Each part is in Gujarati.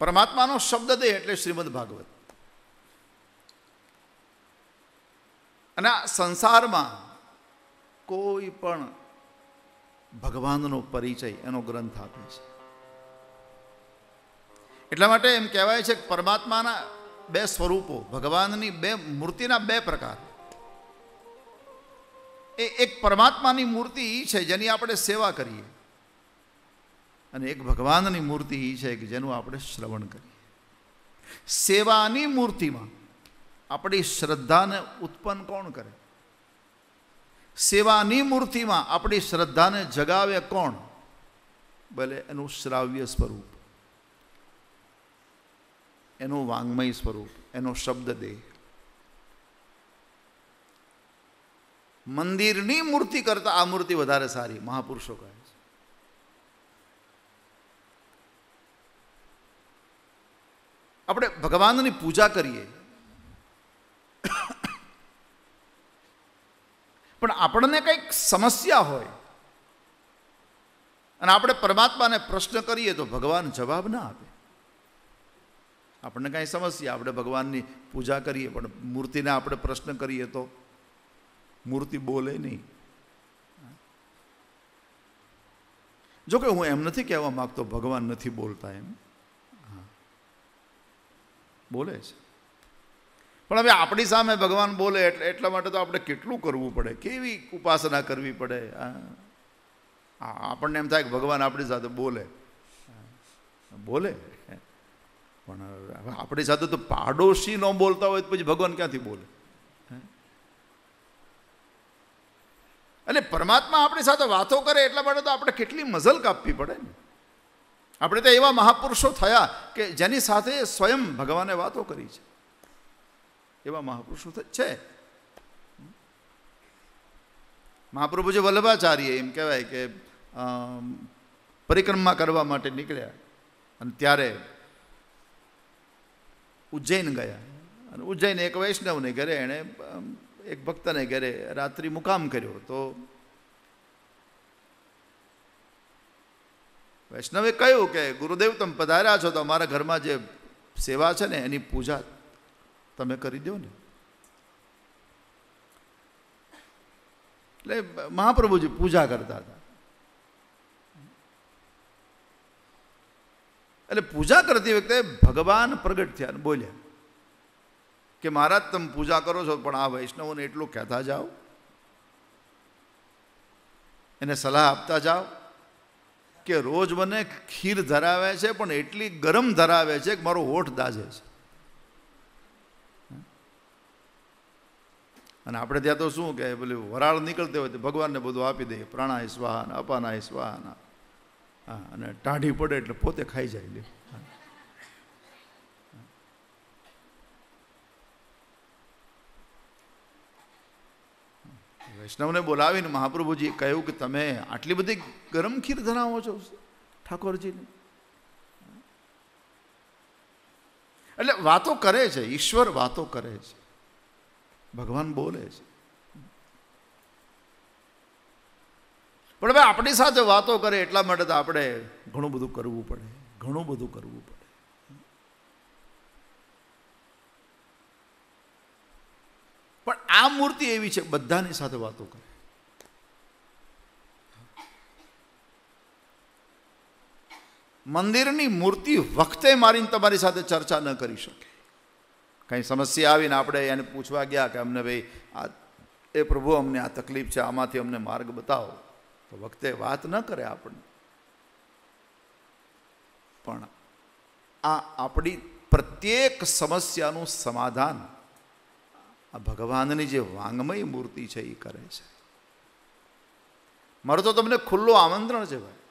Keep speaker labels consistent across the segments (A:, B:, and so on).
A: પરમાત્માનો શબ્દ દે એટલે શ્રીમદ ભાગવત અને આ સંસારમાં કોઈ પણ ભગવાનનો પરિચય એનો ગ્રંથ આપે છે એટલા માટે એમ કહેવાય છે કે પરમાત્માના બે સ્વરૂપો ભગવાનની બે મૂર્તિના બે પ્રકાર એ એક પરમાત્માની મૂર્તિ છે જેની આપણે સેવા કરીએ અને એક ભગવાનની મૂર્તિ એ છે કે જેનું આપણે શ્રવણ કરીએ સેવાની મૂર્તિમાં આપણી શ્રદ્ધાને ઉત્પન્ન કોણ કરે સેવાની મૂર્તિમાં આપણી શ્રદ્ધાને જગાવે કોણ ભલે એનું શ્રાવ્ય સ્વરૂપ એનું વાંગમય સ્વરૂપ એનો શબ્દ દેહ મંદિરની મૂર્તિ કરતાં આ મૂર્તિ વધારે સારી મહાપુરુષો કહે છે ભગવાનની પૂજા કરીએ પણ આપણને કંઈક સમસ્યા હોય અને આપણે પરમાત્માને પ્રશ્ન કરીએ તો ભગવાન જવાબ ના આપે આપણને કાંઈ સમસ્યા આપણે ભગવાનની પૂજા કરીએ પણ મૂર્તિને આપણે પ્રશ્ન કરીએ તો મૂર્તિ બોલે નહીં જોકે હું એમ નથી કહેવા માગતો ભગવાન નથી બોલતા એમ બોલે છે પણ હવે આપણી સામે ભગવાન બોલે એટલે એટલા માટે તો આપણે કેટલું કરવું પડે કેવી ઉપાસના કરવી પડે આપણને એમ થાય કે ભગવાન આપણી સાથે બોલે બોલે પણ આપણી સાથે તો પાડોશી ન બોલતા હોય તો પછી ભગવાન ક્યાંથી બોલે એટલે પરમાત્મા આપણી સાથે વાતો કરે એટલા માટે તો આપણે કેટલી મઝલ કાપવી પડે ને આપણે તો એવા મહાપુરુષો થયા કે જેની સાથે સ્વયં ભગવાને વાતો કરી છે એવા મહાપુરુષો છે જે વલ્લભાચાર્ય એમ કહેવાય કે પરિક્રમા કરવા માટે નીકળ્યા અને ત્યારે ઉજ્જૈન ગયા અને ઉજ્જૈન એક વૈષ્ણવને ઘરે એણે એક ભક્તને ઘરે રાત્રિ મુકામ કર્યો તો વૈષ્ણવે કહ્યું કે ગુરુદેવ તમે પધાર્યા છો તો અમારા ઘરમાં જે સેવા છે ને એની પૂજા તમે કરી દો ને એટલે મહાપ્રભુજી પૂજા કરતા હતા એટલે પૂજા કરતી વખતે ભગવાન પ્રગટ થયા બોલ્યા કે મહારાજ તમે પૂજા કરો છો પણ આ વૈષ્ણવોને એટલું કહેતા જાઓ એને સલાહ આપતા જાઓ કે રોજ મને ખીર ધરાવે છે પણ એટલી ગરમ ધરાવે છે કે મારો હોઠ દાજે છે અને આપણે ત્યાં તો શું કે પેલું વરાળ નીકળતી હોય તો ભગવાનને બધું આપી દઈએ પ્રાણાય સ્વાહાન અપાનાય સ્વાહાના હા અને ટાઢી પડે એટલે પોતે ખાઈ જાય લે વૈષ્ણવને બોલાવીને મહાપ્રભુજીએ કહ્યું કે તમે આટલી બધી ગરમ ખીર ધરાવો છો ઠાકોરજીને એટલે વાતો કરે છે ઈશ્વર વાતો કરે છે ભગવાન બોલે છે પણ હવે આપણી સાથે વાતો કરે એટલા માટે તો આપણે ઘણું બધું કરવું પડે ઘણું બધું કરવું પડે આ મૂર્તિ એવી છે બધાની સાથે વાતો કરે મંદિરની મૂર્તિ વખતે મારીને તમારી સાથે ચર્ચા ન કરી શકે કંઈ સમસ્યા આવીને આપણે એને પૂછવા ગયા કે અમને ભાઈ આ એ પ્રભુ અમને આ તકલીફ છે આમાંથી અમને માર્ગ બતાવો તો વખતે વાત ન કરે આપણને પણ આ આપણી પ્રત્યેક સમસ્યાનું સમાધાન આ ભગવાનની જે વાંગમય મૂર્તિ છે એ કરે છે મારું તો તમને ખુલ્લું આમંત્રણ છે ભાઈ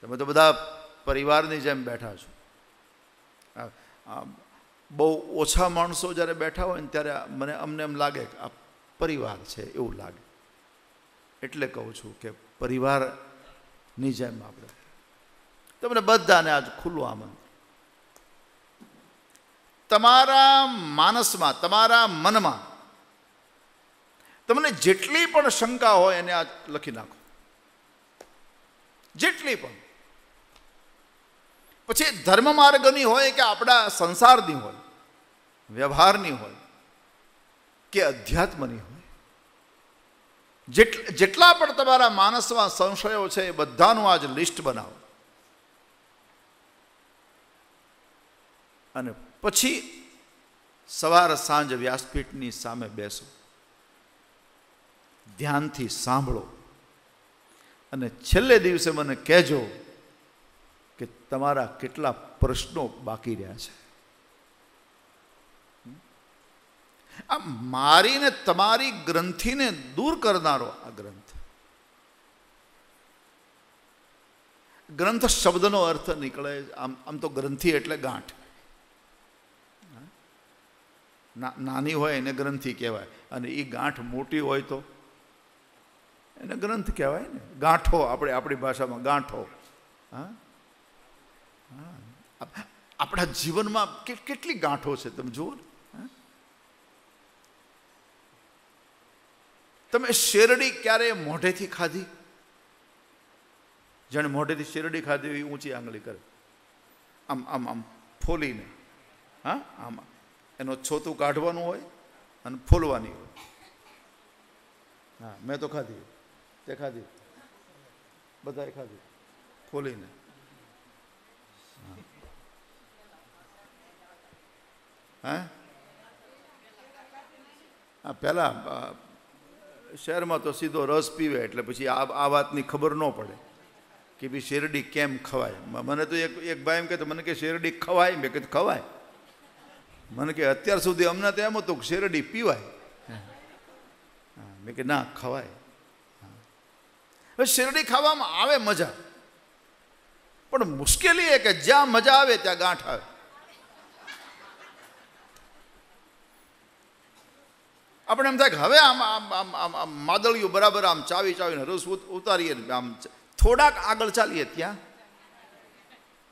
A: તમે તો બધા પરિવારની જેમ બેઠા છો બહુ ઓછા માણસો જ્યારે બેઠા હોય ને ત્યારે મને અમને એમ લાગે કે આ પરિવાર છે એવું લાગે એટલે કહું છું કે પરિવારની જેમ આપણે તમને બધાને આજ ખુલ્લું આમંત્રણ તમારા માનસમાં તમારા મનમાં તમને જેટલી પણ શંકા હોય એને આ લખી નાખો જેટલી પણ પછી ધર્મ માર્ગની હોય કે આપણા સંસારની હોય વ્યવહારની હોય કે અધ્યાત્મની હોય જેટલા પણ તમારા માનસમાં સંશયો છે એ બધાનું આજ લિસ્ટ બનાવો અને પછી સવાર સાંજ વ્યાસપીઠની સામે બેસો ધ્યાનથી સાંભળો અને છેલ્લે દિવસે મને કહેજો કે તમારા કેટલા પ્રશ્નો બાકી રહ્યા છે આ મારીને તમારી ગ્રંથિને દૂર કરનારો આ ગ્રંથ ગ્રંથ શબ્દનો અર્થ નીકળે આમ આમ તો ગ્રંથિ એટલે ગાંઠ નાની હોય એને ગ્રંથિ કહેવાય અને એ ગાંઠ મોટી હોય તો એને ગ્રંથ કહેવાય ને ગાંઠો આપણે આપણી ભાષામાં ગાંઠો હા આપણા જીવનમાં કેટલી ગાંઠો છે તમે જુઓ ને તમે શેરડી ક્યારે મોઢેથી ખાધી જાણે મોઢેથી શેરડી ખાધી એ ઊંચી આંગળી કરે આમ આમ આમ ફોલીને હા આમાં એનો છોતું કાઢવાનું હોય અને ફૂલવાની હોય હા મેં તો ખાધી તે ખાધી બધાએ ખાધી ફૂલીને હા હા પહેલાં શહેરમાં તો સીધો રસ પીવે એટલે પછી આ આ વાતની ખબર ન પડે કે ભાઈ શેરડી કેમ ખવાય મને તો એક એક ભાઈ એમ કહેતો મને કે શેરડી ખવાય મેં કહે ખવાય મને કે અત્યાર સુધી અમને તો એમ હતું કે શેરડી પીવાય મેં કે ના ખવાય હવે શેરડી ખાવામાં આવે મજા પણ મુશ્કેલી એ કે જ્યાં મજા આવે ત્યાં ગાંઠ આવે આપણે એમ થાય કે હવે આમ આમ આમ આમ આમ માદળિયું બરાબર આમ ચાવી ચાવીને રસ ઉતારીએ આમ થોડાક આગળ ચાલીએ ત્યાં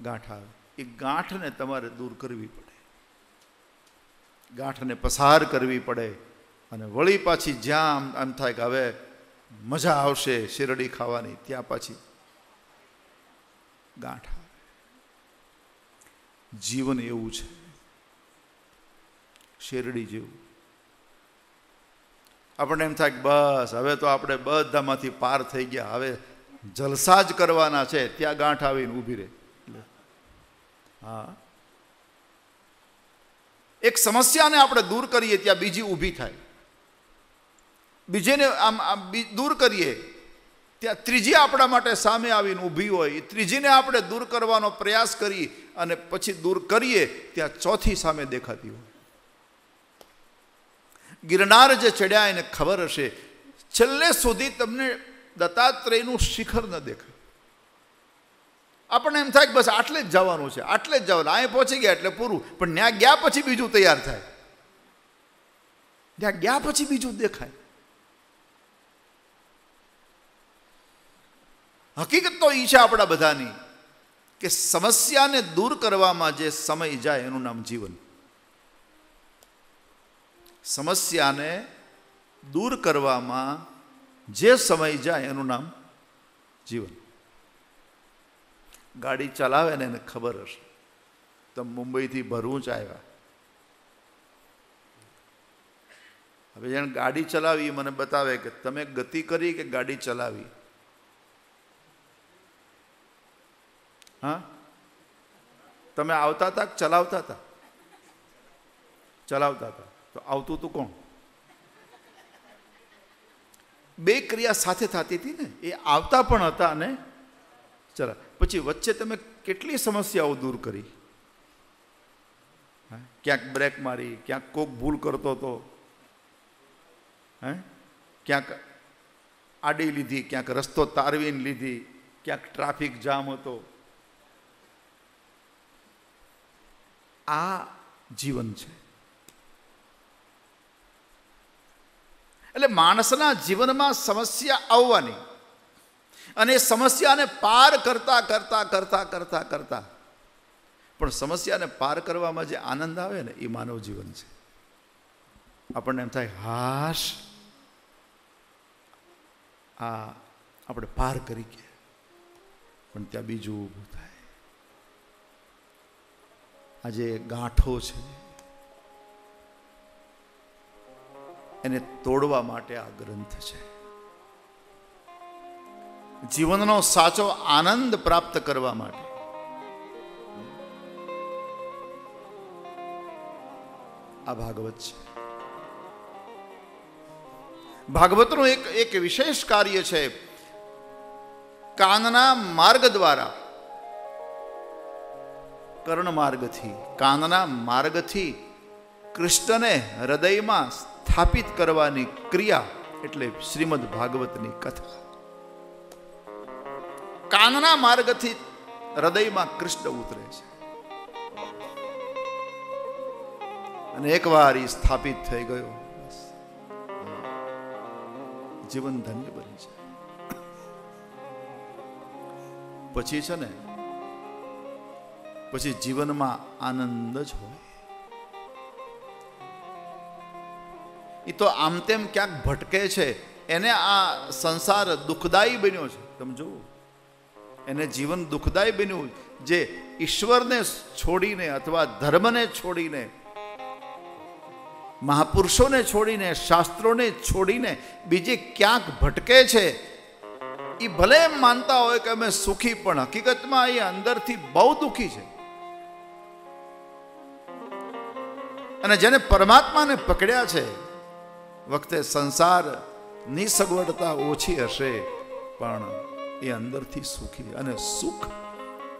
A: ગાંઠ આવે એ ગાંઠને તમારે દૂર કરવી પડે ગાંઠને પસાર કરવી પડે અને વળી પાછી જ્યાં આમ થાય કે હવે મજા આવશે શેરડી ખાવાની ત્યાં પાછી ગાંઠ આવે જીવન એવું છે શેરડી જેવું આપણને એમ થાય કે બસ હવે તો આપણે બધામાંથી પાર થઈ ગયા હવે જલસા જ કરવાના છે ત્યાં ગાંઠ આવીને ઊભી રહે હા એક સમસ્યાને આપણે દૂર કરીએ ત્યાં બીજી ઊભી થાય બીજેને આમ દૂર કરીએ ત્યાં ત્રીજી આપણા માટે સામે આવીને ઊભી હોય ત્રીજીને આપણે દૂર કરવાનો પ્રયાસ કરી અને પછી દૂર કરીએ ત્યાં ચોથી સામે દેખાતી હોય ગિરનાર જે ચડ્યા એને ખબર હશે છેલ્લે સુધી તમને દત્તાત્રેયનું શિખર ન દેખાય આપણને એમ થાય કે બસ આટલે જ જવાનું છે આટલે જ જવાનું અહીં પહોંચી ગયા એટલે પૂરું પણ ત્યાં ગયા પછી બીજું તૈયાર થાય ત્યાં ગયા પછી બીજું દેખાય હકીકત તો ઈ છે આપણા બધાની કે સમસ્યાને દૂર કરવામાં જે સમય જાય એનું નામ જીવન સમસ્યાને દૂર કરવામાં જે સમય જાય એનું નામ જીવન ગાડી ચલાવે ને એને ખબર હશે તો મુંબઈથી ભરૂચ આવ્યા હવે જેણે ગાડી ચલાવી મને બતાવે કે તમે ગતિ કરી કે ગાડી ચલાવી હા તમે આવતા હતા ચલાવતા હતા ચલાવતા હતા તો આવતું તું કોણ બે ક્રિયા સાથે થતી હતી ને એ આવતા પણ હતા અને ચલા પછી વચ્ચે તમે કેટલી સમસ્યાઓ દૂર કરી ક્યાંક બ્રેક મારી ક્યાંક કોક ભૂલ કરતો હતો હે ક્યાંક આડી લીધી ક્યાંક રસ્તો તારવીને લીધી ક્યાંક ટ્રાફિક જામ હતો આ જીવન છે એટલે માણસના જીવનમાં સમસ્યા આવવાની અને એ સમસ્યાને પાર કરતા કરતા કરતા કરતા કરતા પણ સમસ્યાને પાર કરવામાં જે આનંદ આવે ને એ માનવ જીવન છે આપણને એમ થાય હાશ આ આપણે પાર કરી ગયા પણ ત્યાં બીજું ઊભું થાય આ જે ગાંઠો છે એને તોડવા માટે આ ગ્રંથ છે જીવનનો સાચો આનંદ પ્રાપ્ત કરવા માટે આ ભાગવત છે ભાગવતનું એક એક વિશેષ કાર્ય છે કાનના માર્ગ દ્વારા કર્ણ માર્ગથી કાનના માર્ગથી કૃષ્ણને હૃદયમાં સ્થાપિત કરવાની ક્રિયા એટલે શ્રીમદ ભાગવતની કથા કાનના માર્ગથી હૃદયમાં કૃષ્ણ ઉતરે છે અને એકવાર એ સ્થાપિત થઈ ગયો જીવન ધન્ય બની છે પછી છે ને પછી જીવનમાં આનંદ જ હોય એ તો આમ તેમ ક્યાંક ભટકે છે એને આ સંસાર દુઃખદાયી બન્યો છે તમે જોવું એને જીવન દુઃખદાયી બન્યું જે ઈશ્વરને છોડીને અથવા ધર્મને છોડીને મહાપુરુષોને છોડીને શાસ્ત્રોને છોડીને બીજે ક્યાંક ભટકે છે એ ભલે માનતા હોય કે અમે સુખી પણ હકીકતમાં એ અંદરથી બહુ દુઃખી છે અને જેને પરમાત્માને પકડ્યા છે વખતે સંસાર ની સગવડતા ઓછી હશે પણ એ અંદરથી સુખી અને સુખ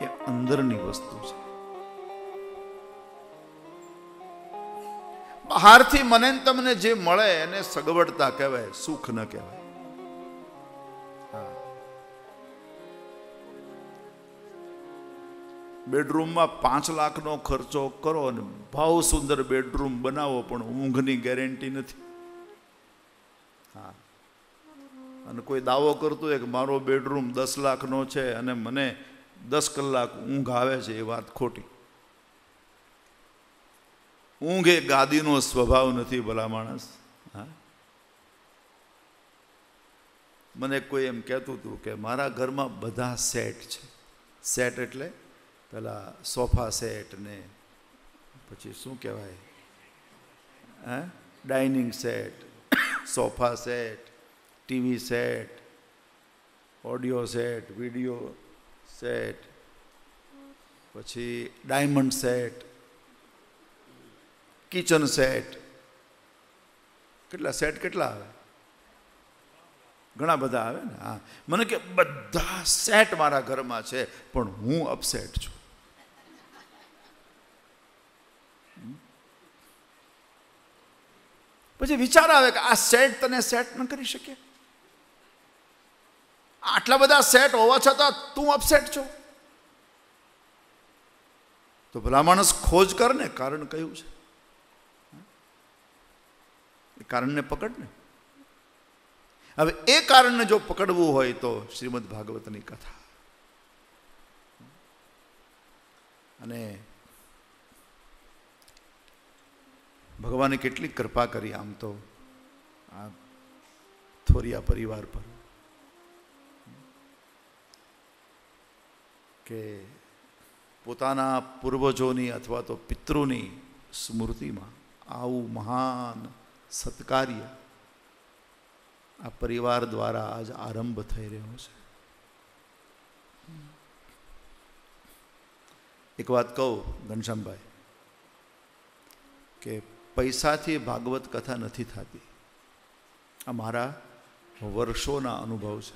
A: એ અંદરની વસ્તુ છે બહારથી મને તમને જે મળે એને સગવડતા કહેવાય સુખ ન કહેવાય બેડરૂમમાં પાંચ લાખનો ખર્ચો કરો અને ભાવ સુંદર બેડરૂમ બનાવો પણ ઊંઘની ગેરંટી નથી અને કોઈ દાવો કરતો હોય કે મારો બેડરૂમ દસ લાખનો છે અને મને દસ કલાક ઊંઘ આવે છે એ વાત ખોટી ઊંઘ એ ગાદીનો સ્વભાવ નથી ભલા માણસ હા મને કોઈ એમ કહેતું હતું કે મારા ઘરમાં બધા સેટ છે સેટ એટલે પેલા સોફા સેટ ને પછી શું કહેવાય હે dining set sofa set TV set audio set video set પછી ડાયમંડ સેટ કિચન સેટ કેટલા સેટ કેટલા આવે ઘણા બધા આવે ને હા મને કે બધા સેટ મારા ઘરમાં છે પણ હું અપસેટ છું પછી વિચાર આવે કે આ સેટ તને સેટ ન કરી શકે આટલા બધા સેટ હોવા છતાં તું અપસેટ છો તો ભલા માણસ ખોજ કર ને કારણ કયું છે એ કારણને પકડ ને હવે એ કારણને જો પકડવું હોય તો શ્રીમદ ભાગવતની કથા અને ભગવાને કેટલી કૃપા કરી આમ તો આ થોરિયા પરિવાર પર કે પોતાના પૂર્વજોની અથવા તો પિતૃની સ્મૃતિમાં આવું મહાન સત્કાર્ય આ પરિવાર દ્વારા આજ આરંભ થઈ રહ્યો છે એક વાત કહું ઘનશ્યામભાઈ કે પૈસાથી ભાગવત કથા નથી થતી આ મારા વર્ષોના અનુભવ છે